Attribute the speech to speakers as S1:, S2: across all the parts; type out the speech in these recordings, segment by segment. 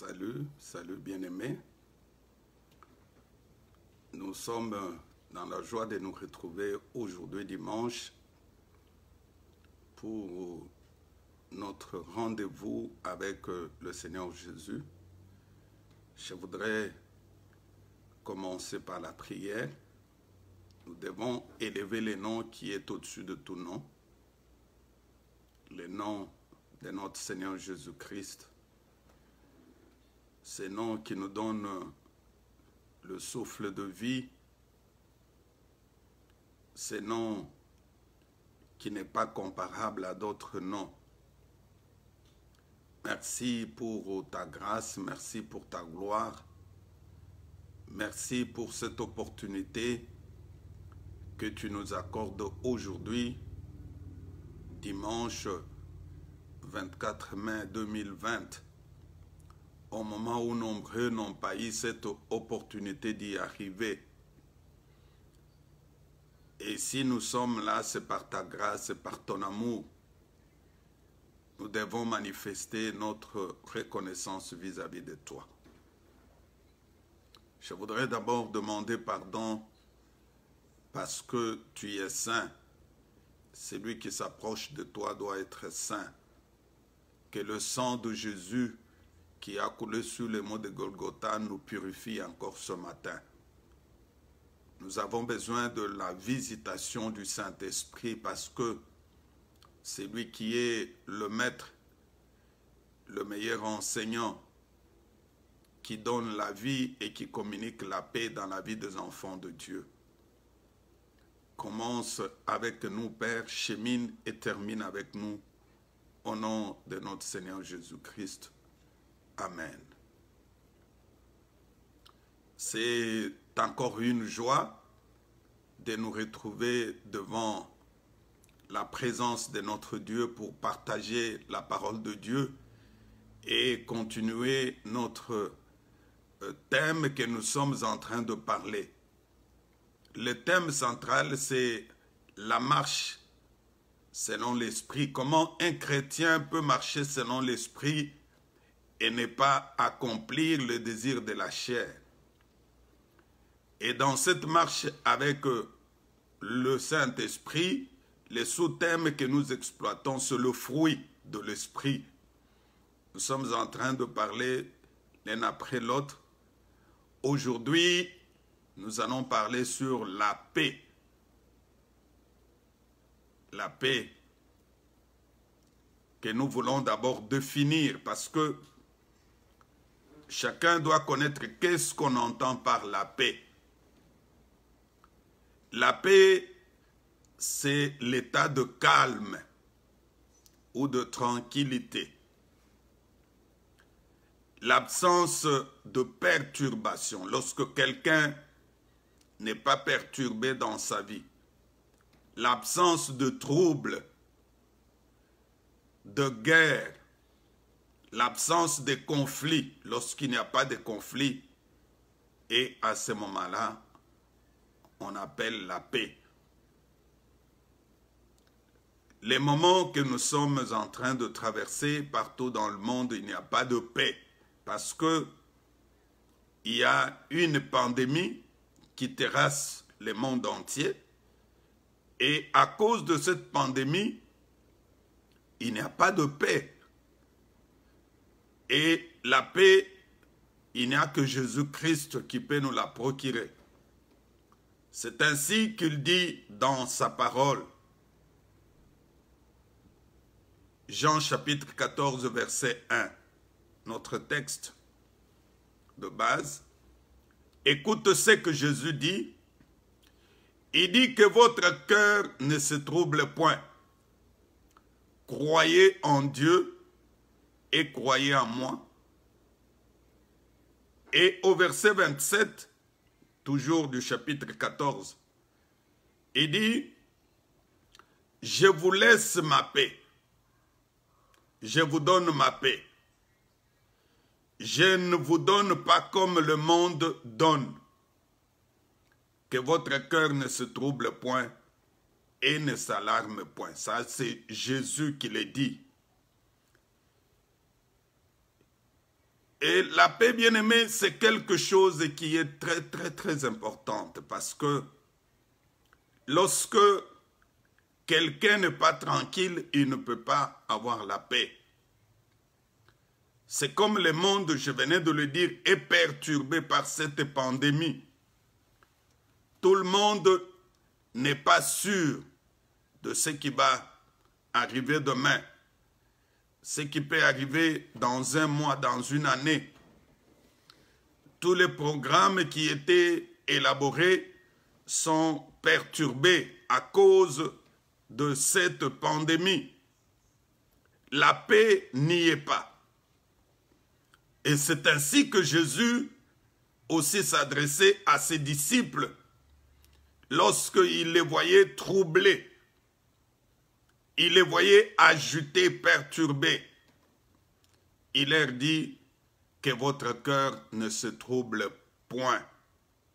S1: Salut, salut bien-aimés. Nous sommes dans la joie de nous retrouver aujourd'hui dimanche pour notre rendez-vous avec euh, le Seigneur Jésus. Je voudrais commencer par la prière. Nous devons élever le nom qui est au-dessus de tout nom, le nom de notre Seigneur Jésus-Christ ce nom qui nous donne le souffle de vie, ce nom qui n'est pas comparable à d'autres noms. Merci pour ta grâce, merci pour ta gloire, merci pour cette opportunité que tu nous accordes aujourd'hui, dimanche 24 mai 2020 au moment où nombreux n'ont pas eu cette opportunité d'y arriver. Et si nous sommes là, c'est par ta grâce, c'est par ton amour. Nous devons manifester notre reconnaissance vis-à-vis -vis de toi. Je voudrais d'abord demander pardon parce que tu es saint. Celui qui s'approche de toi doit être saint. Que le sang de Jésus qui a coulé sous les mots de Golgotha nous purifie encore ce matin. Nous avons besoin de la visitation du Saint-Esprit parce que c'est lui qui est le maître, le meilleur enseignant, qui donne la vie et qui communique la paix dans la vie des enfants de Dieu. Commence avec nous, Père, chemine et termine avec nous. Au nom de notre Seigneur Jésus-Christ. Amen. C'est encore une joie de nous retrouver devant la présence de notre Dieu pour partager la parole de Dieu et continuer notre euh, thème que nous sommes en train de parler. Le thème central, c'est la marche selon l'esprit. Comment un chrétien peut marcher selon l'esprit et ne pas accomplir le désir de la chair. Et dans cette marche avec euh, le Saint-Esprit, les sous-thèmes que nous exploitons, c'est le fruit de l'Esprit. Nous sommes en train de parler l'un après l'autre. Aujourd'hui, nous allons parler sur la paix. La paix que nous voulons d'abord définir parce que chacun doit connaître qu'est-ce qu'on entend par la paix. La paix, c'est l'état de calme ou de tranquillité. L'absence de perturbation, lorsque quelqu'un n'est pas perturbé dans sa vie. L'absence de troubles, de guerre, l'absence de conflit, lorsqu'il n'y a pas de conflit, et à ce moment-là, on appelle la paix. Les moments que nous sommes en train de traverser partout dans le monde, il n'y a pas de paix parce que il y a une pandémie qui terrasse le monde entier et à cause de cette pandémie, il n'y a pas de paix et la paix, il n'y a que Jésus-Christ qui peut nous la procurer. C'est ainsi qu'il dit dans sa parole. Jean chapitre 14, verset 1, notre texte de base. Écoute ce que Jésus dit. Il dit que votre cœur ne se trouble point. Croyez en Dieu, et croyez en moi. Et au verset 27, toujours du chapitre 14, il dit, je vous laisse ma paix, je vous donne ma paix, je ne vous donne pas comme le monde donne, que votre cœur ne se trouble point et ne s'alarme point. Ça, c'est Jésus qui le dit. Et la paix, bien-aimée, c'est quelque chose qui est très, très, très importante parce que lorsque quelqu'un n'est pas tranquille, il ne peut pas avoir la paix. C'est comme le monde, je venais de le dire, est perturbé par cette pandémie. Tout le monde n'est pas sûr de ce qui va arriver demain ce qui peut arriver dans un mois, dans une année. Tous les programmes qui étaient élaborés sont perturbés à cause de cette pandémie. La paix n'y est pas. Et c'est ainsi que Jésus aussi s'adressait à ses disciples lorsqu'il les voyait troublés il les voyait agités, perturbés. Il leur dit que votre cœur ne se trouble point.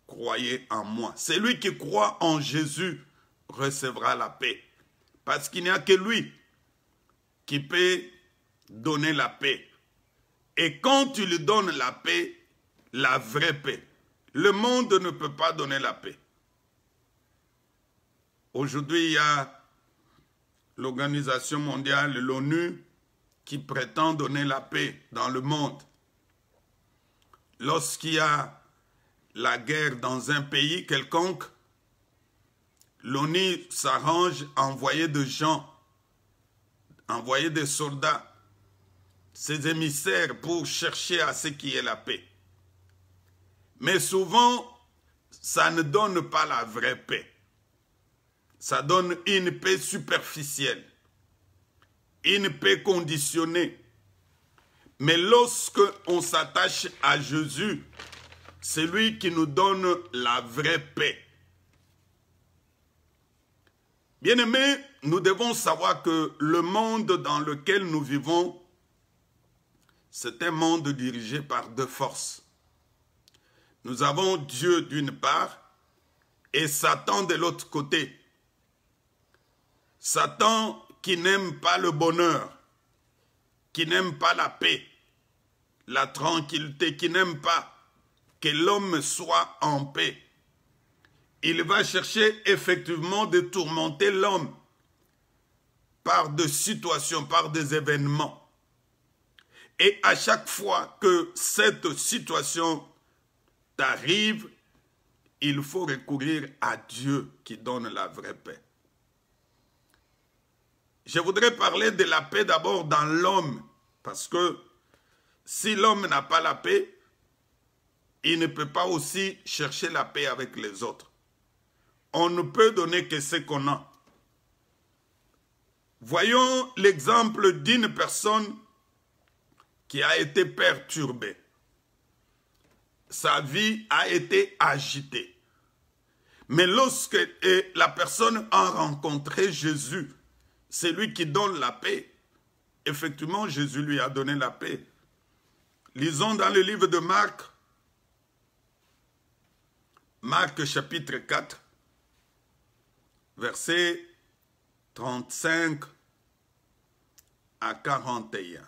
S1: Croyez en moi. Celui qui croit en Jésus recevra la paix. Parce qu'il n'y a que lui qui peut donner la paix. Et quand tu donne la paix, la vraie paix, le monde ne peut pas donner la paix. Aujourd'hui, il y a l'Organisation mondiale, l'ONU, qui prétend donner la paix dans le monde. Lorsqu'il y a la guerre dans un pays quelconque, l'ONU s'arrange à envoyer des gens, envoyer des soldats, ses émissaires pour chercher à ce qui est la paix. Mais souvent, ça ne donne pas la vraie paix ça donne une paix superficielle, une paix conditionnée. Mais lorsque on s'attache à Jésus, c'est lui qui nous donne la vraie paix. bien aimé, nous devons savoir que le monde dans lequel nous vivons, c'est un monde dirigé par deux forces. Nous avons Dieu d'une part et Satan de l'autre côté. Satan qui n'aime pas le bonheur, qui n'aime pas la paix, la tranquillité, qui n'aime pas que l'homme soit en paix. Il va chercher effectivement de tourmenter l'homme par des situations, par des événements. Et à chaque fois que cette situation t'arrive, il faut recourir à Dieu qui donne la vraie paix. Je voudrais parler de la paix d'abord dans l'homme, parce que si l'homme n'a pas la paix, il ne peut pas aussi chercher la paix avec les autres. On ne peut donner que ce qu'on a. Voyons l'exemple d'une personne qui a été perturbée. Sa vie a été agitée. Mais lorsque la personne a rencontré Jésus, c'est lui qui donne la paix. Effectivement, Jésus lui a donné la paix. Lisons dans le livre de Marc, Marc chapitre 4, Verset 35 à 41.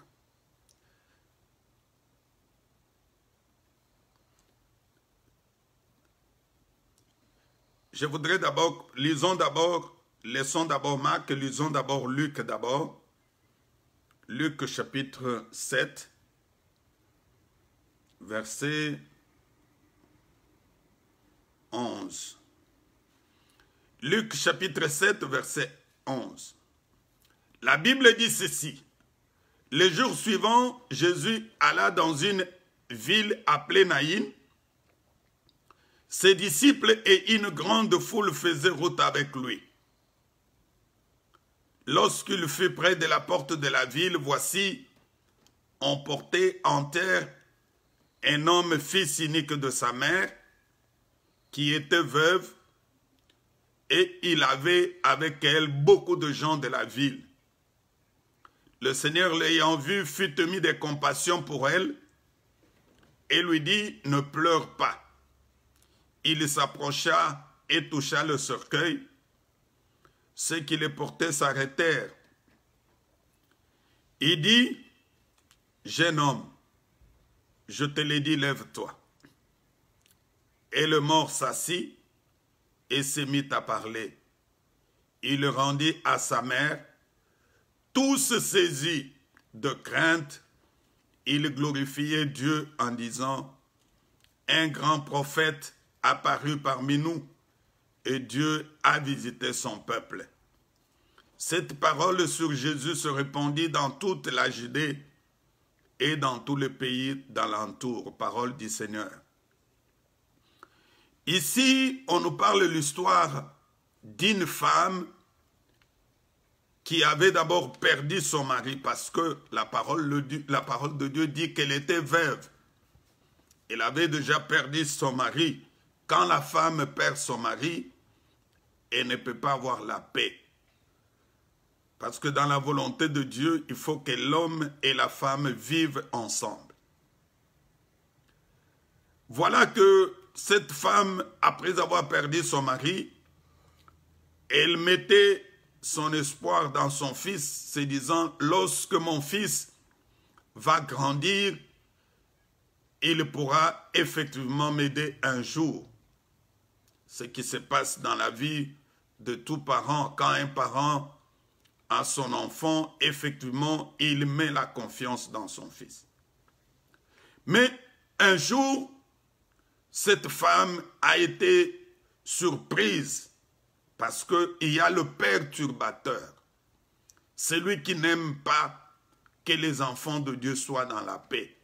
S1: Je voudrais d'abord, lisons d'abord Laissons d'abord Marc, lisons d'abord Luc d'abord. Luc chapitre 7, verset 11. Luc chapitre 7, verset 11. La Bible dit ceci. Les jours suivants, Jésus alla dans une ville appelée Naïn. Ses disciples et une grande foule faisaient route avec lui. Lorsqu'il fut près de la porte de la ville, voici, emporté en terre un homme fils cynique de sa mère, qui était veuve, et il avait avec elle beaucoup de gens de la ville. Le Seigneur l'ayant vu, fut mis de compassion pour elle et lui dit, ne pleure pas. Il s'approcha et toucha le cercueil ceux qui les portaient s'arrêtèrent. Il dit, jeune homme, je te l'ai dit, lève-toi. Et le mort s'assit et se mit à parler. Il le rendit à sa mère. Tous saisis de crainte, il glorifiait Dieu en disant, un grand prophète apparu parmi nous et Dieu a visité son peuple. Cette parole sur Jésus se répandit dans toute la Judée et dans tous les pays d'alentour. Parole du Seigneur. Ici, on nous parle de l'histoire d'une femme qui avait d'abord perdu son mari parce que la parole, de Dieu dit qu'elle était veuve. Elle avait déjà perdu son mari. Quand la femme perd son mari, et ne peut pas avoir la paix. Parce que dans la volonté de Dieu, il faut que l'homme et la femme vivent ensemble. Voilà que cette femme, après avoir perdu son mari, elle mettait son espoir dans son fils, se disant, lorsque mon fils va grandir, il pourra effectivement m'aider un jour. Ce qui se passe dans la vie de tout parent. Quand un parent a son enfant, effectivement, il met la confiance dans son fils. Mais un jour, cette femme a été surprise parce qu'il y a le perturbateur, celui qui n'aime pas que les enfants de Dieu soient dans la paix.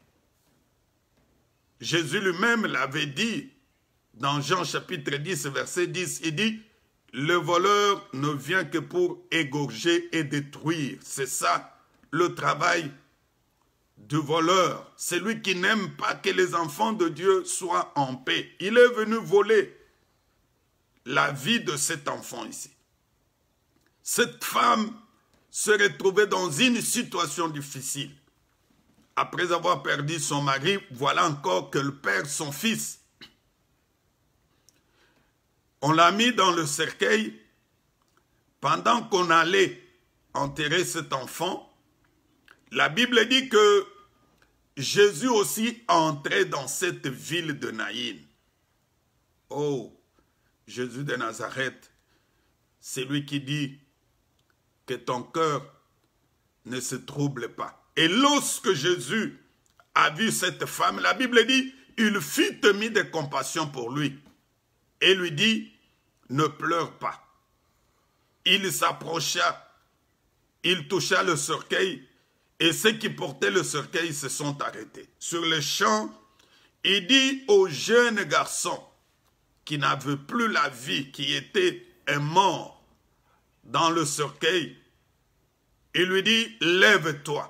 S1: Jésus lui-même l'avait dit dans Jean chapitre 10, verset 10, il dit, le voleur ne vient que pour égorger et détruire. C'est ça le travail du voleur. C'est lui qui n'aime pas que les enfants de Dieu soient en paix. Il est venu voler la vie de cet enfant ici. Cette femme se retrouvait dans une situation difficile. Après avoir perdu son mari, voilà encore qu'elle perd son fils. On l'a mis dans le cercueil. Pendant qu'on allait enterrer cet enfant, la Bible dit que Jésus aussi entrait dans cette ville de Naïn. Oh, Jésus de Nazareth, c'est lui qui dit que ton cœur ne se trouble pas. Et lorsque Jésus a vu cette femme, la Bible dit, il fut mis de compassion pour lui et lui dit, ne pleure pas. Il s'approcha, il toucha le cercueil, et ceux qui portaient le cercueil se sont arrêtés. Sur le champ, il dit au jeune garçon qui n'avait plus la vie, qui était un mort dans le cercueil, il lui dit, lève-toi.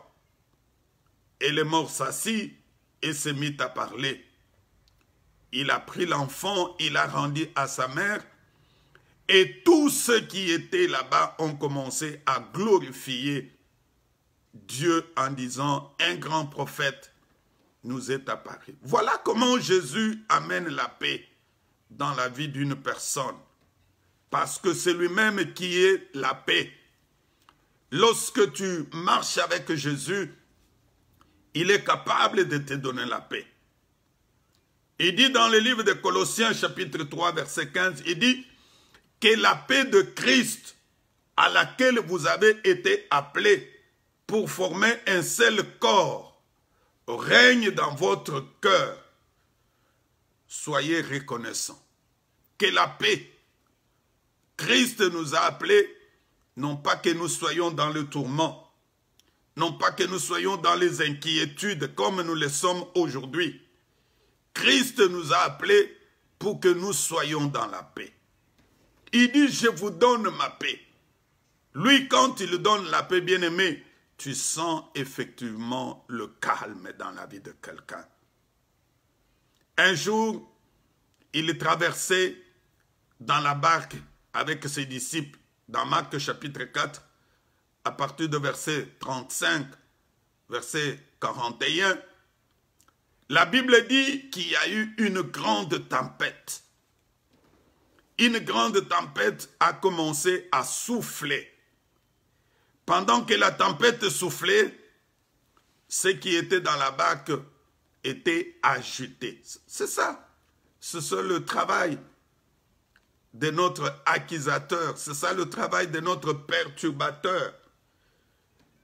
S1: Et le mort s'assit et se mit à parler. Il a pris l'enfant, il l'a rendu à sa mère, et tous ceux qui étaient là-bas ont commencé à glorifier Dieu en disant, un grand prophète nous est apparu. Voilà comment Jésus amène la paix dans la vie d'une personne. Parce que c'est lui-même qui est la paix. Lorsque tu marches avec Jésus, il est capable de te donner la paix. Il dit dans le livre de Colossiens chapitre 3 verset 15, il dit que la paix de Christ à laquelle vous avez été appelés pour former un seul corps règne dans votre cœur. Soyez reconnaissants. Que la paix, Christ nous a appelés, non pas que nous soyons dans le tourment, non pas que nous soyons dans les inquiétudes comme nous le sommes aujourd'hui. Christ nous a appelés pour que nous soyons dans la paix. Il dit, je vous donne ma paix. Lui, quand il donne la paix, bien aimée tu sens effectivement le calme dans la vie de quelqu'un. Un jour, il est traversé dans la barque avec ses disciples, dans Marc chapitre 4, à partir de verset 35, verset 41, la Bible dit qu'il y a eu une grande tempête une grande tempête a commencé à souffler. Pendant que la tempête soufflait, ce qui était dans la barque était ajouté. C'est ça. C'est ça le travail de notre acquisateur. C'est ça le travail de notre perturbateur.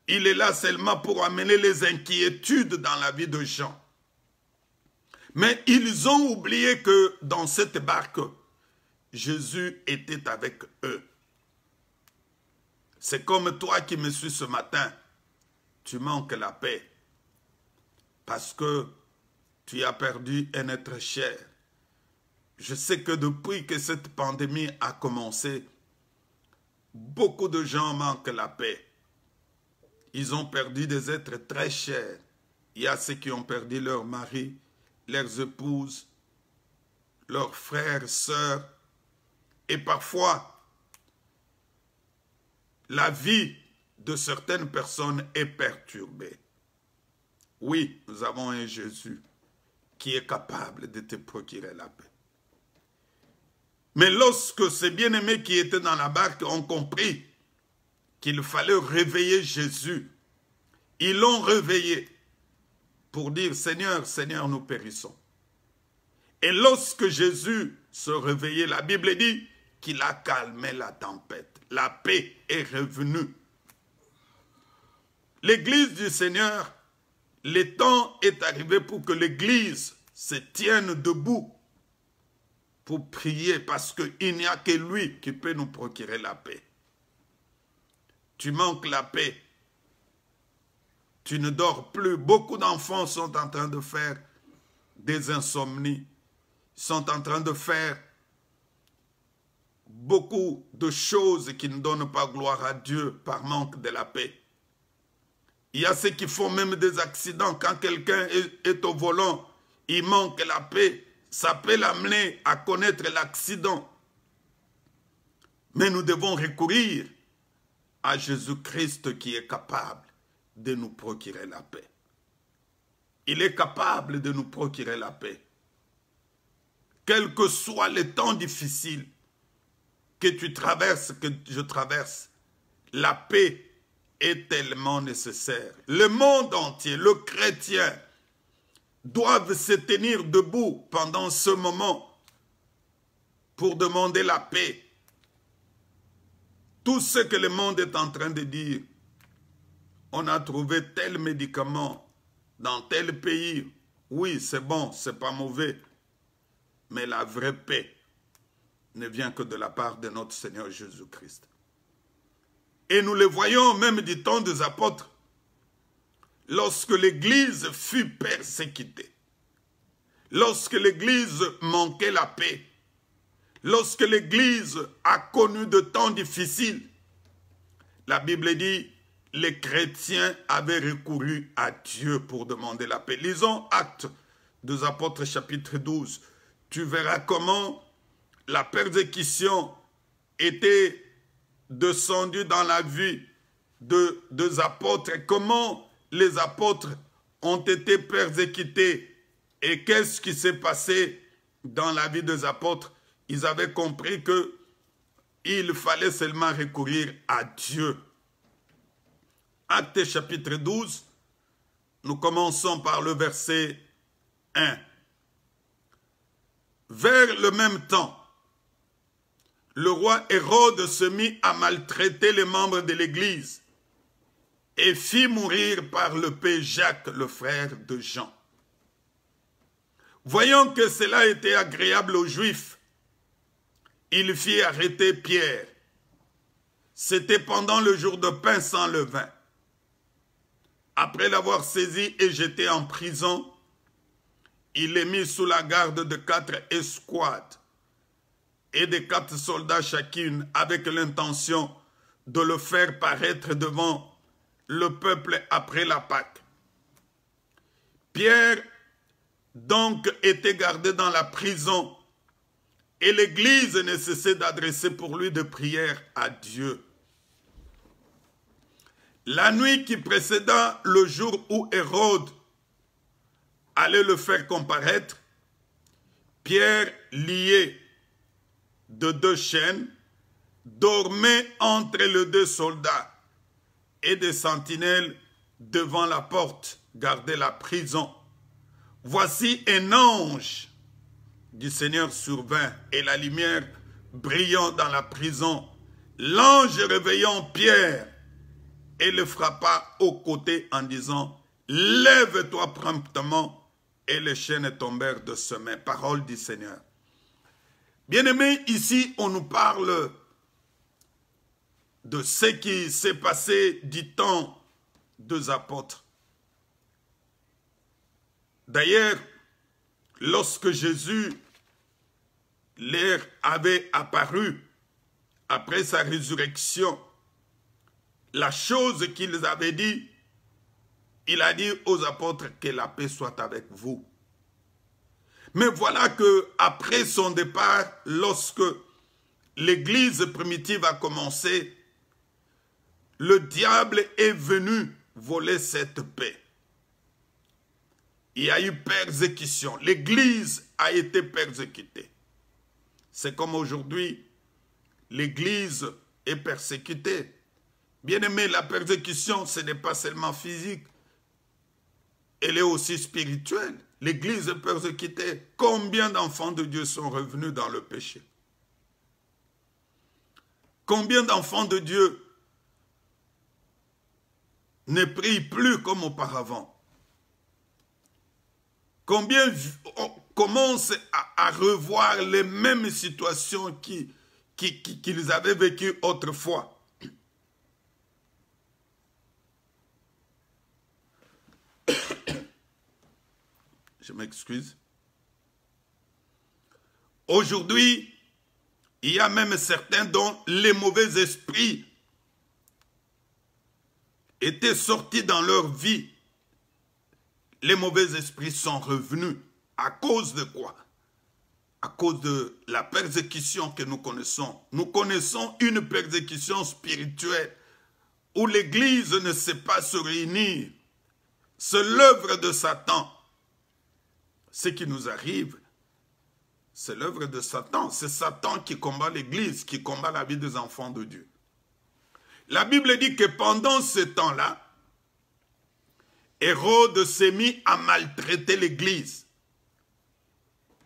S1: Il est là seulement pour amener les inquiétudes dans la vie de gens. Mais ils ont oublié que dans cette barque, Jésus était avec eux. C'est comme toi qui me suis ce matin. Tu manques la paix parce que tu as perdu un être cher. Je sais que depuis que cette pandémie a commencé, beaucoup de gens manquent la paix. Ils ont perdu des êtres très chers. Il y a ceux qui ont perdu leur mari, leurs épouses, leurs frères, sœurs, et parfois la vie de certaines personnes est perturbée. Oui, nous avons un Jésus qui est capable de te procurer la paix. Mais lorsque ces bien-aimés qui étaient dans la barque ont compris qu'il fallait réveiller Jésus, ils l'ont réveillé pour dire, Seigneur, Seigneur, nous périssons. Et lorsque Jésus se réveillait, la Bible dit qu'il a calmé la tempête. La paix est revenue. L'église du Seigneur, le temps est arrivé pour que l'église se tienne debout pour prier parce qu'il n'y a que lui qui peut nous procurer la paix. Tu manques la paix. Tu ne dors plus. Beaucoup d'enfants sont en train de faire des insomnies, sont en train de faire beaucoup de choses qui ne donnent pas gloire à Dieu par manque de la paix. Il y a ceux qui font même des accidents. Quand quelqu'un est, au volant, il manque la paix. Ça peut l'amener à connaître l'accident. Mais nous devons recourir à Jésus-Christ qui est capable de nous procurer la paix. Il est capable de nous procurer la paix. Quel que soit le temps difficile, que tu traverses, que je traverse, la paix est tellement nécessaire. Le monde entier, le chrétien, doivent se tenir debout pendant ce moment pour demander la paix. Tout ce que le monde est en train de dire, on a trouvé tel médicament dans tel pays. Oui, c'est bon, c'est pas mauvais. Mais la vraie paix, ne vient que de la part de notre Seigneur Jésus-Christ. Et nous le voyons même du temps des apôtres, lorsque l'Église fut persécutée, lorsque l'Église manquait la paix, lorsque l'Église a connu de temps difficiles, la Bible dit, les chrétiens avaient recouru à Dieu pour demander la paix. Lisons Actes des apôtres chapitre 12. Tu verras comment la persécution était descendue dans la vie de, des apôtres et comment les apôtres ont été persécutés et qu'est-ce qui s'est passé dans la vie des apôtres. Ils avaient compris que il fallait seulement recourir à Dieu. Acte chapitre 12, nous commençons par le verset 1. Vers le même temps, le roi Hérode se mit à maltraiter les membres de l'Église et fit mourir par le paix Jacques, le frère de Jean. Voyant que cela était agréable aux Juifs, il fit arrêter Pierre. C'était pendant le jour de pain sans levain. Après l'avoir saisi et jeté en prison, il est mis sous la garde de quatre escouades et des quatre soldats chacune avec l'intention de le faire paraître devant le peuple après la Pâque. Pierre donc était gardé dans la prison et l'Église ne cessait d'adresser pour lui des prières à Dieu. La nuit qui précéda le jour où Hérode allait le faire comparaître, Pierre, lié de deux chaînes dormait entre les deux soldats et des sentinelles devant la porte gardaient la prison. Voici un ange du Seigneur survint et la lumière brillant dans la prison. L'ange réveillant Pierre et le frappa au côté en disant « Lève-toi promptement » et les chaînes tombèrent de ses mains. Parole du Seigneur. Bien-aimés, ici, on nous parle de ce qui s'est passé du temps des apôtres. D'ailleurs, lorsque Jésus leur avait apparu après sa résurrection, la chose qu'ils avaient dit, il a dit aux apôtres que la paix soit avec vous. Mais voilà que après son départ, lorsque l'Église primitive a commencé, le diable est venu voler cette paix. Il y a eu persécution. L'Église a été persécutée. C'est comme aujourd'hui, l'Église est persécutée. Bien aimé, la persécution, ce n'est pas seulement physique, elle est aussi spirituelle l'Église persécutée, combien d'enfants de Dieu sont revenus dans le péché Combien d'enfants de Dieu ne prient plus comme auparavant Combien commencent à, revoir les mêmes situations qu'ils qui, avaient vécues autrefois je m'excuse. Aujourd'hui, il y a même certains dont les mauvais esprits étaient sortis dans leur vie. Les mauvais esprits sont revenus. À cause de quoi À cause de la persécution que nous connaissons. Nous connaissons une persécution spirituelle où l'Église ne sait pas se réunir. C'est l'œuvre de Satan ce qui nous arrive, c'est l'œuvre de Satan. C'est Satan qui combat l'Église, qui combat la vie des enfants de Dieu. La Bible dit que pendant ce temps-là, Hérode s'est mis à maltraiter l'Église.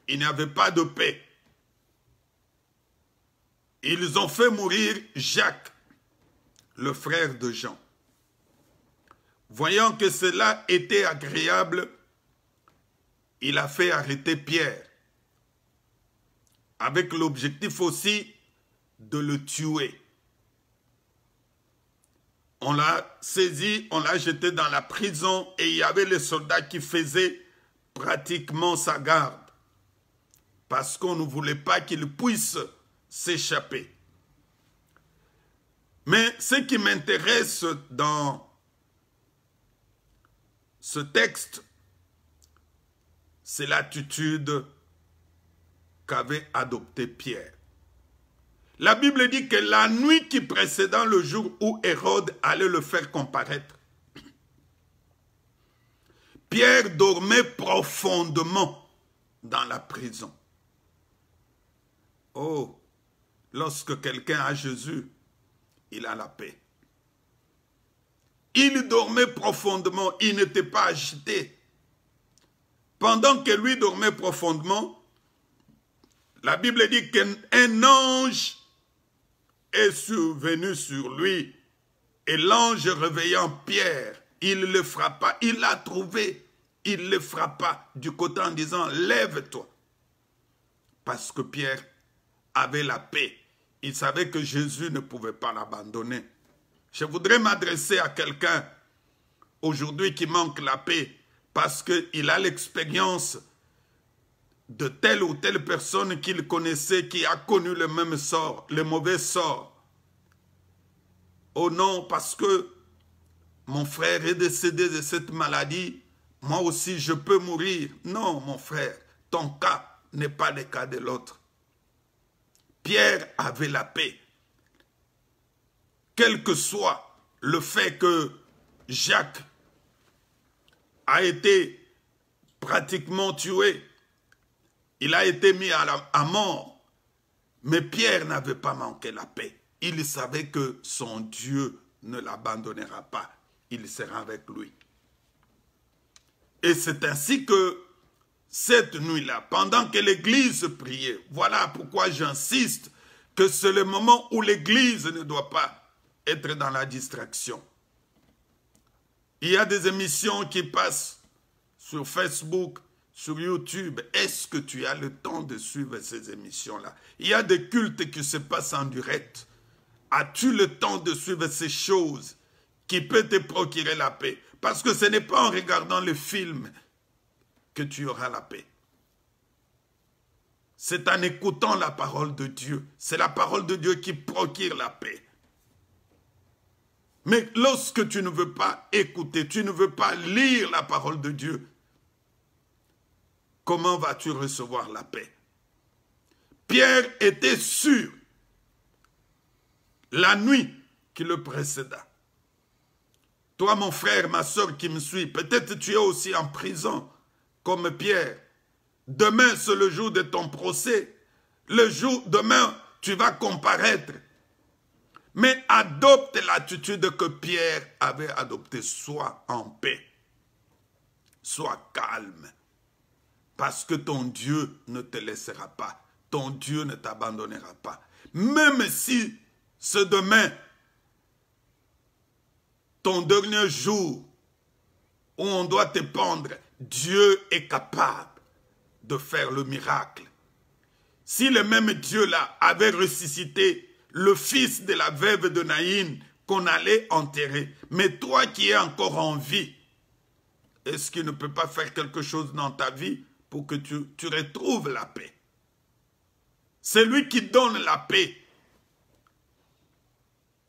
S1: Il n'y avait pas de paix. Ils ont fait mourir Jacques, le frère de Jean. Voyant que cela était agréable il a fait arrêter Pierre avec l'objectif aussi de le tuer. On l'a saisi, on l'a jeté dans la prison et il y avait les soldats qui faisaient pratiquement sa garde parce qu'on ne voulait pas qu'il puisse s'échapper. Mais ce qui m'intéresse dans ce texte, c'est l'attitude qu'avait adoptée Pierre. La Bible dit que la nuit qui précédant le jour où Hérode allait le faire comparaître, Pierre dormait profondément dans la prison. Oh, lorsque quelqu'un a Jésus, il a la paix. Il dormait profondément, il n'était pas agité. Pendant que lui dormait profondément, la Bible dit qu'un ange est survenu sur lui. Et l'ange réveillant Pierre, il le frappa, il l'a trouvé, il le frappa du côté en disant, lève-toi. Parce que Pierre avait la paix. Il savait que Jésus ne pouvait pas l'abandonner. Je voudrais m'adresser à quelqu'un aujourd'hui qui manque la paix parce qu'il a l'expérience de telle ou telle personne qu'il connaissait qui a connu le même sort, le mauvais sort. Oh non, parce que mon frère est décédé de cette maladie, moi aussi je peux mourir. Non, mon frère, ton cas n'est pas le cas de l'autre. Pierre avait la paix. Quel que soit le fait que Jacques a été pratiquement tué. Il a été mis à, mort. Mais Pierre n'avait pas manqué la paix. Il savait que son Dieu ne l'abandonnera pas. Il sera avec lui. Et c'est ainsi que cette nuit-là, pendant que l'Église priait, voilà pourquoi j'insiste que c'est le moment où l'Église ne doit pas être dans la distraction. Il y a des émissions qui passent sur Facebook, sur YouTube. Est-ce que tu as le temps de suivre ces émissions-là Il y a des cultes qui se passent en direct. As-tu le temps de suivre ces choses qui peuvent te procurer la paix Parce que ce n'est pas en regardant le film que tu auras la paix. C'est en écoutant la parole de Dieu. C'est la parole de Dieu qui procure la paix. Mais lorsque tu ne veux pas écouter, tu ne veux pas lire la parole de Dieu, comment vas-tu recevoir la paix Pierre était sûr, la nuit qui le précéda. Toi, mon frère, ma soeur qui me suis, peut-être tu es aussi en prison, comme Pierre. Demain, c'est le jour de ton procès. Le jour, demain, tu vas comparaître mais adopte l'attitude que Pierre avait adoptée, soit en paix, Sois calme, parce que ton Dieu ne te laissera pas, ton Dieu ne t'abandonnera pas. Même si ce demain, ton dernier jour où on doit te pendre, Dieu est capable de faire le miracle. Si le même Dieu-là avait ressuscité le fils de la veuve de Naïn qu'on allait enterrer. Mais toi qui es encore en vie, est-ce qu'il ne peut pas faire quelque chose dans ta vie pour que tu, tu retrouves la paix C'est lui qui donne la paix.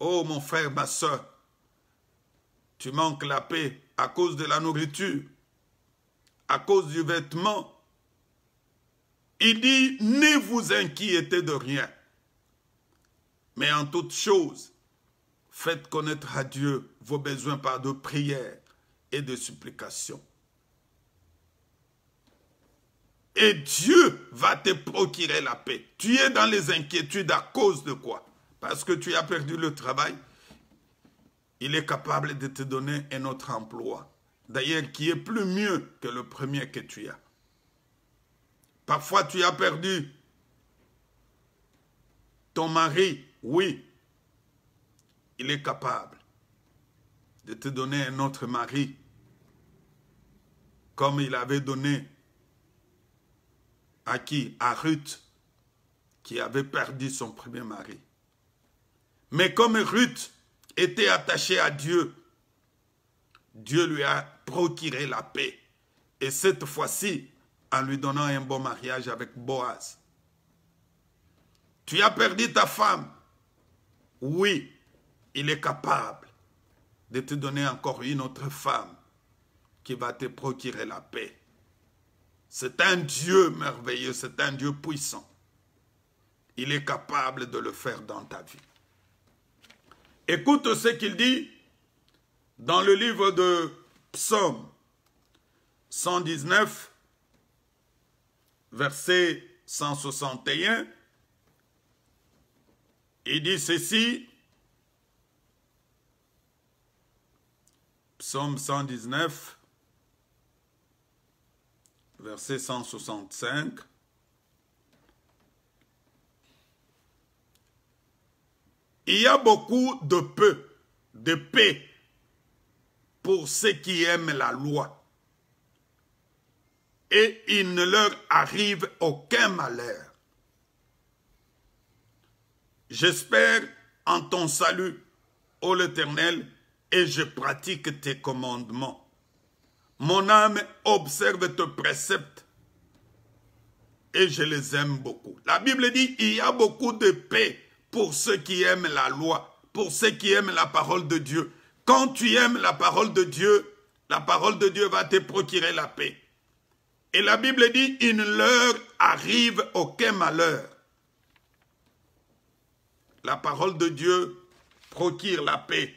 S1: Oh mon frère, ma soeur, tu manques la paix à cause de la nourriture, à cause du vêtement. Il dit, ne vous inquiétez de rien. Mais en toute chose, faites connaître à Dieu vos besoins par de prières et de supplications. Et Dieu va te procurer la paix. Tu es dans les inquiétudes à cause de quoi Parce que tu as perdu le travail. Il est capable de te donner un autre emploi. D'ailleurs, qui est plus mieux que le premier que tu as. Parfois, tu as perdu ton mari, oui, il est capable de te donner un autre mari, comme il avait donné à qui À Ruth, qui avait perdu son premier mari. Mais comme Ruth était attachée à Dieu, Dieu lui a procuré la paix. Et cette fois-ci, en lui donnant un bon mariage avec Boaz. Tu as perdu ta femme. Oui, il est capable de te donner encore une autre femme qui va te procurer la paix. C'est un Dieu merveilleux, c'est un Dieu puissant. Il est capable de le faire dans ta vie. Écoute ce qu'il dit dans le livre de Psaume 119, verset 161. Il dit ceci, psaume 119, verset 165. Il y a beaucoup de peu, de paix pour ceux qui aiment la loi. Et il ne leur arrive aucun malheur. J'espère en ton salut, ô l'Éternel, et je pratique tes commandements. Mon âme observe tes préceptes et je les aime beaucoup. La Bible dit, il y a beaucoup de paix pour ceux qui aiment la loi, pour ceux qui aiment la parole de Dieu. Quand tu aimes la parole de Dieu, la parole de Dieu va te procurer la paix. Et la Bible dit, il ne leur arrive aucun malheur. La parole de Dieu procure la paix.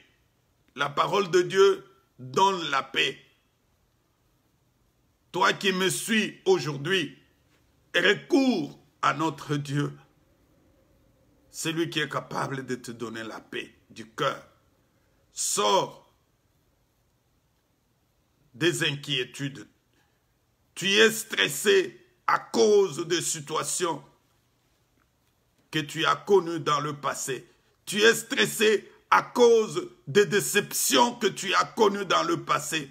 S1: La parole de Dieu donne la paix. Toi qui me suis aujourd'hui, recours à notre Dieu. celui qui est capable de te donner la paix du cœur. Sors des inquiétudes. Tu es stressé à cause des situations que tu as connu dans le passé. Tu es stressé à cause des déceptions que tu as connues dans le passé.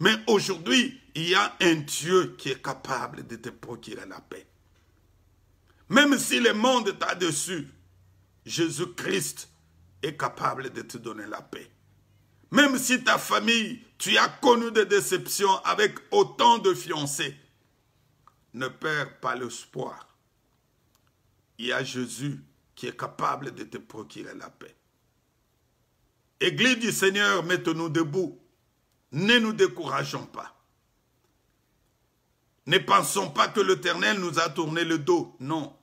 S1: Mais aujourd'hui, il y a un Dieu qui est capable de te procurer la paix. Même si le monde t'a dessus, Jésus-Christ est capable de te donner la paix. Même si ta famille, tu as connu des déceptions avec autant de fiancés, ne perds pas l'espoir il y a Jésus qui est capable de te procurer la paix. Église du Seigneur, mettons-nous debout. Ne nous décourageons pas. Ne pensons pas que l'Éternel nous a tourné le dos. Non.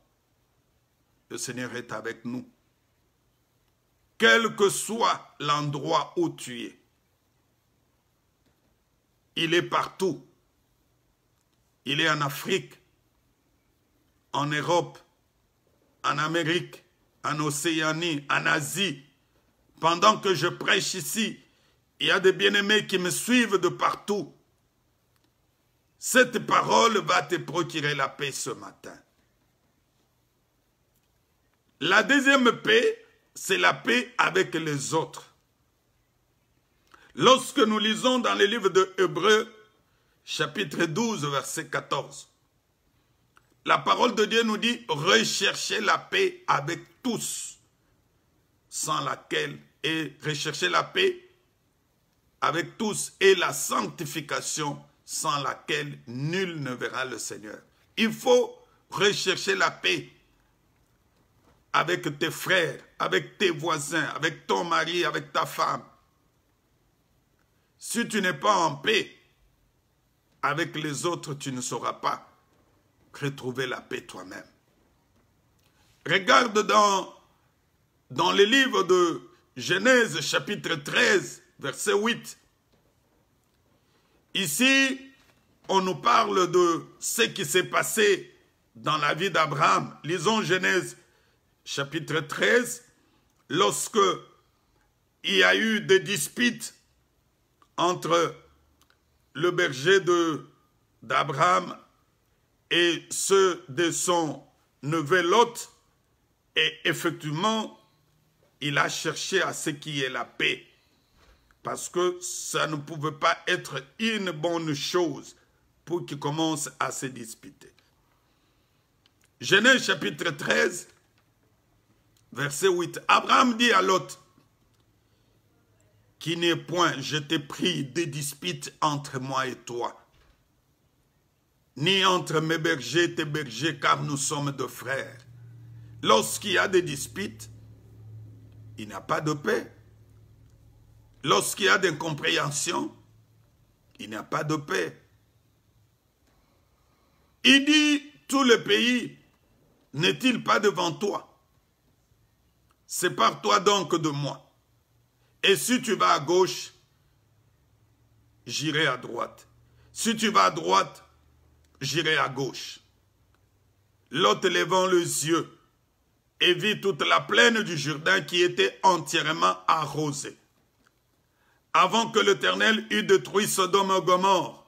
S1: Le Seigneur est avec nous. Quel que soit l'endroit où tu es, il est partout. Il est en Afrique, en Europe, en Amérique, en Océanie, en Asie. Pendant que je prêche ici, il y a des bien-aimés qui me suivent de partout. Cette parole va te procurer la paix ce matin. La deuxième paix, c'est la paix avec les autres. Lorsque nous lisons dans le livre de Hébreux, chapitre 12, verset 14, la parole de Dieu nous dit, recherchez la paix avec tous, sans laquelle, et recherchez la paix avec tous, et la sanctification, sans laquelle nul ne verra le Seigneur. Il faut rechercher la paix avec tes frères, avec tes voisins, avec ton mari, avec ta femme. Si tu n'es pas en paix avec les autres, tu ne sauras pas retrouver la paix toi-même. Regarde dans, dans les livres de Genèse chapitre 13, verset 8. Ici, on nous parle de ce qui s'est passé dans la vie d'Abraham. Lisons Genèse chapitre 13, lorsque il y a eu des disputes entre le berger d'Abraham et ceux de son neveu Lot. Et effectivement, il a cherché à ce qui est la paix. Parce que ça ne pouvait pas être une bonne chose pour qu'il commence à se disputer. Genèse chapitre 13, verset 8. Abraham dit à Lot, qui n'est point, je t'ai pris des disputes entre moi et toi ni entre mes bergers et tes bergers, car nous sommes deux frères. Lorsqu'il y a des disputes, il n'y a pas de paix. Lorsqu'il y a des compréhensions, il n'y a pas de paix. Il dit, tout le pays n'est-il pas devant toi Sépare-toi donc de moi. Et si tu vas à gauche, j'irai à droite. Si tu vas à droite, j'irai à gauche. L'hôte levant les yeux et vit toute la plaine du Jourdain qui était entièrement arrosée. Avant que l'Éternel eût détruit Sodome et Gomorre,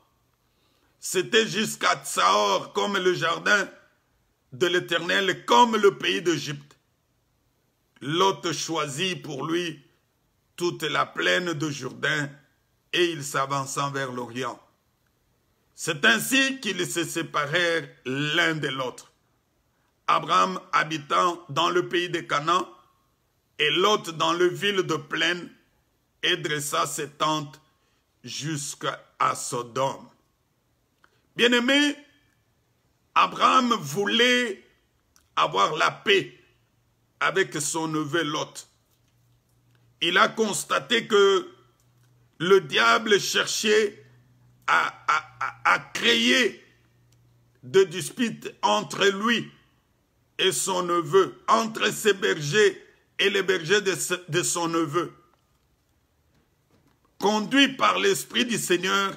S1: c'était jusqu'à Tsaor comme le jardin de l'Éternel, comme le pays d'Égypte. L'hôte choisit pour lui toute la plaine de Jourdain et il s'avança vers l'Orient. C'est ainsi qu'ils se séparèrent l'un de l'autre. Abraham habitant dans le pays de Canaan et Lot dans le ville de plaine et dressa ses tentes jusqu'à Sodome. Bien-aimé, Abraham voulait avoir la paix avec son neveu Lot. Il a constaté que le diable cherchait à à, créé créer de disputes entre lui et son neveu, entre ses bergers et les bergers de, son neveu. Conduit par l'Esprit du Seigneur,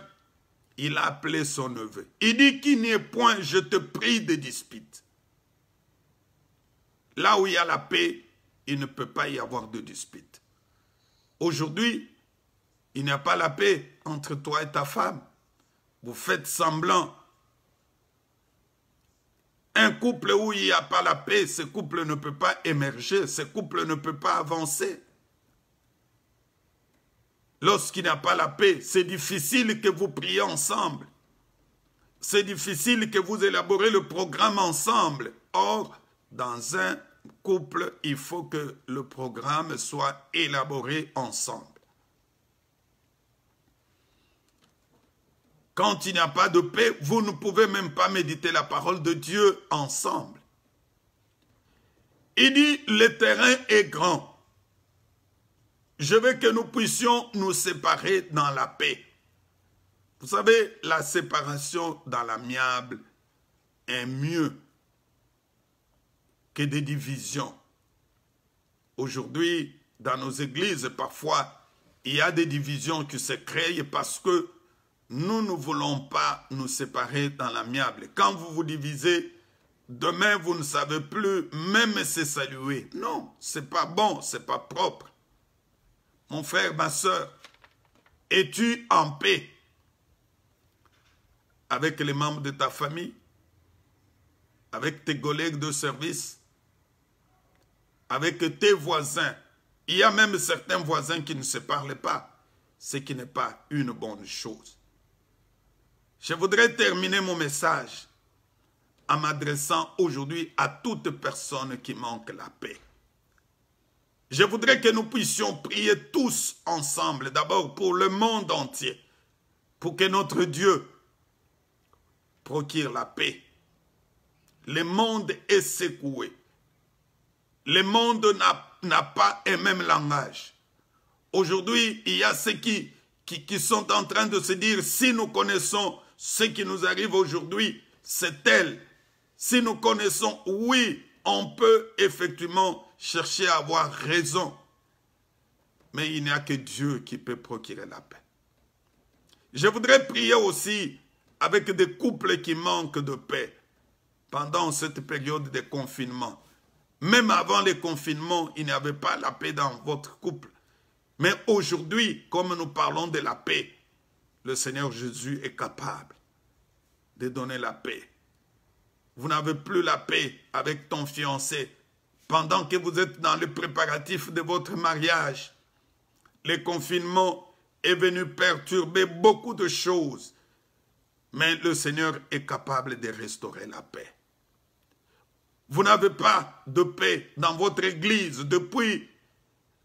S1: il a appelé son neveu. Il dit qu'il n'y ait point, je te prie, de disputes. Là où il y a la paix, il ne peut pas y avoir de dispute. Aujourd'hui, il n'y a pas la paix entre toi et ta femme vous faites semblant. Un couple où il n'y a pas la paix, ce couple ne peut pas émerger, ce couple ne peut pas avancer. Lorsqu'il n'y a pas la paix, c'est difficile que vous priez ensemble. C'est difficile que vous élaborez le programme ensemble. Or, dans un couple, il faut que le programme soit élaboré ensemble. Quand il n'y a pas de paix, vous ne pouvez même pas méditer la parole de Dieu ensemble. Il dit, le terrain est grand. Je veux que nous puissions nous séparer dans la paix. Vous savez, la séparation dans l'amiable est mieux que des divisions. Aujourd'hui, dans nos églises, parfois, il y a des divisions qui se créent parce que nous ne voulons pas nous séparer dans l'amiable. Quand vous vous divisez, demain vous ne savez plus même se saluer. Non, ce n'est pas bon, ce n'est pas propre. Mon frère, ma soeur, es-tu en paix avec les membres de ta famille, avec tes collègues de service, avec tes voisins. Il y a même certains voisins qui ne se parlent pas, ce qui n'est pas une bonne chose. Je voudrais terminer mon message en m'adressant aujourd'hui à toute personne qui manque la paix. Je voudrais que nous puissions prier tous ensemble, d'abord pour le monde entier, pour que notre Dieu procure la paix. Le monde est secoué. Le monde n'a pas un même langage. Aujourd'hui, il y a ceux qui, qui, qui sont en train de se dire, si nous connaissons ce qui nous arrive aujourd'hui, c'est elle. Si nous connaissons, oui, on peut effectivement chercher à avoir raison. Mais il n'y a que Dieu qui peut procurer la paix. Je voudrais prier aussi avec des couples qui manquent de paix pendant cette période de confinement. Même avant le confinement, il n'y avait pas la paix dans votre couple. Mais aujourd'hui, comme nous parlons de la paix, le Seigneur Jésus est capable de donner la paix. Vous n'avez plus la paix avec ton fiancé. Pendant que vous êtes dans le préparatif de votre mariage, le confinement est venu perturber beaucoup de choses. Mais le Seigneur est capable de restaurer la paix. Vous n'avez pas de paix dans votre église depuis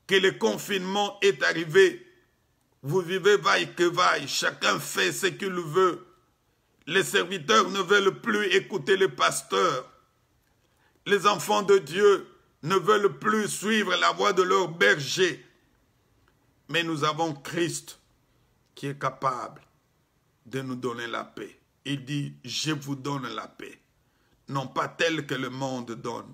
S1: que le confinement est arrivé vous vivez vaille que vaille, chacun fait ce qu'il veut. Les serviteurs ne veulent plus écouter les pasteurs. Les enfants de Dieu ne veulent plus suivre la voie de leur berger. Mais nous avons Christ qui est capable de nous donner la paix. Il dit, je vous donne la paix. Non pas telle que le monde donne,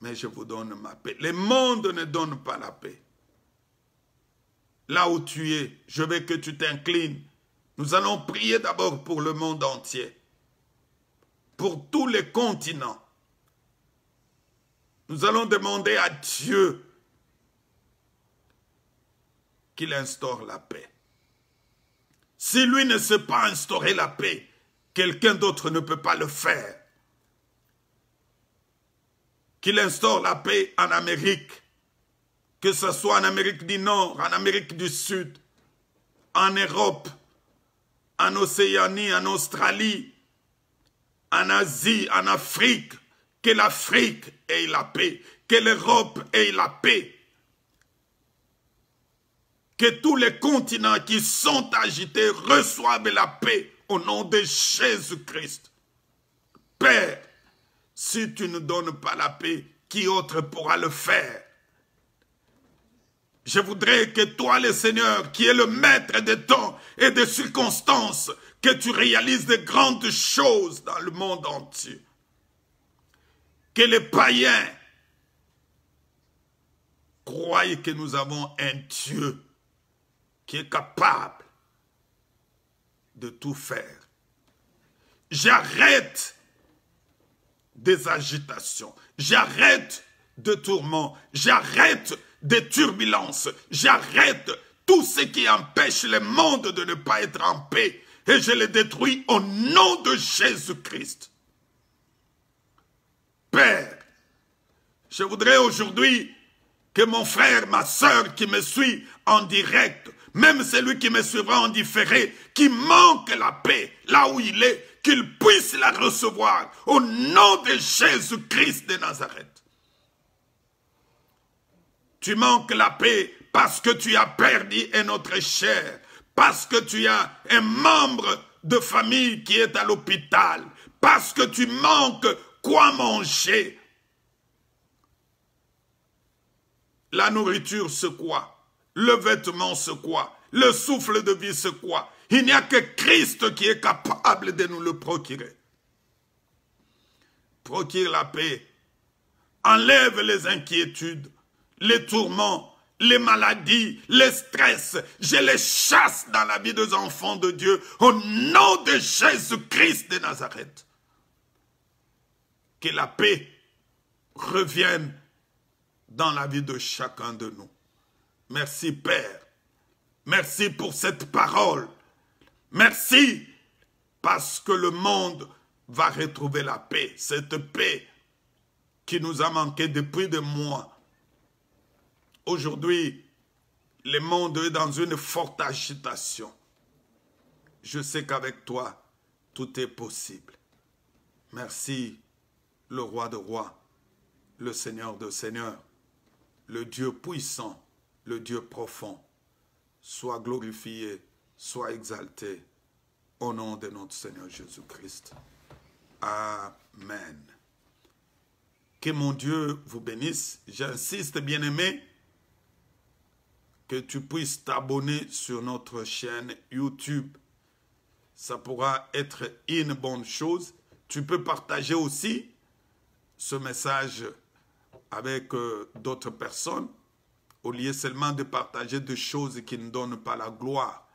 S1: mais je vous donne ma paix. Le monde ne donne pas la paix là où tu es. Je veux que tu t'inclines. Nous allons prier d'abord pour le monde entier, pour tous les continents. Nous allons demander à Dieu qu'il instaure la paix. Si lui ne sait pas instaurer la paix, quelqu'un d'autre ne peut pas le faire. Qu'il instaure la paix en Amérique, que ce soit en Amérique du Nord, en Amérique du Sud, en Europe, en Océanie, en Australie, en Asie, en Afrique, que l'Afrique ait la paix, que l'Europe ait la paix, que tous les continents qui sont agités reçoivent la paix au nom de Jésus-Christ. Père, si tu ne donnes pas la paix, qui autre pourra le faire je voudrais que toi, le Seigneur, qui es le maître des temps et des circonstances, que tu réalises de grandes choses dans le monde entier. Que les païens croient que nous avons un Dieu qui est capable de tout faire. J'arrête des agitations. J'arrête des tourments. J'arrête des turbulences. J'arrête tout ce qui empêche le monde de ne pas être en paix. Et je le détruis au nom de Jésus-Christ. Père, je voudrais aujourd'hui que mon frère, ma soeur qui me suit en direct, même celui qui me suivra en différé, qui manque la paix là où il est, qu'il puisse la recevoir au nom de Jésus-Christ de Nazareth. Tu manques la paix parce que tu as perdu un autre cher, parce que tu as un membre de famille qui est à l'hôpital, parce que tu manques quoi manger. La nourriture, c'est quoi Le vêtement, c'est quoi Le souffle de vie, c'est quoi Il n'y a que Christ qui est capable de nous le procurer. Procure la paix. Enlève les inquiétudes les tourments, les maladies, les stress. Je les chasse dans la vie des enfants de Dieu au nom de Jésus-Christ de Nazareth. Que la paix revienne dans la vie de chacun de nous. Merci Père. Merci pour cette parole. Merci parce que le monde va retrouver la paix, cette paix qui nous a manqué depuis des mois Aujourd'hui, le monde est dans une forte agitation. Je sais qu'avec toi, tout est possible. Merci, le roi de rois, le seigneur de seigneurs, le Dieu puissant, le Dieu profond. Sois glorifié, sois exalté, au nom de notre Seigneur Jésus-Christ. Amen. Que mon Dieu vous bénisse. J'insiste, bien aimé que tu puisses t'abonner sur notre chaîne YouTube. Ça pourra être une bonne chose. Tu peux partager aussi ce message avec euh, d'autres personnes au lieu seulement de partager des choses qui ne donnent pas la gloire.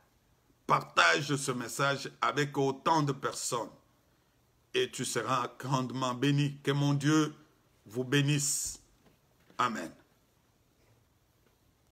S1: Partage ce message avec autant de personnes et tu seras grandement béni. Que mon Dieu vous bénisse. Amen.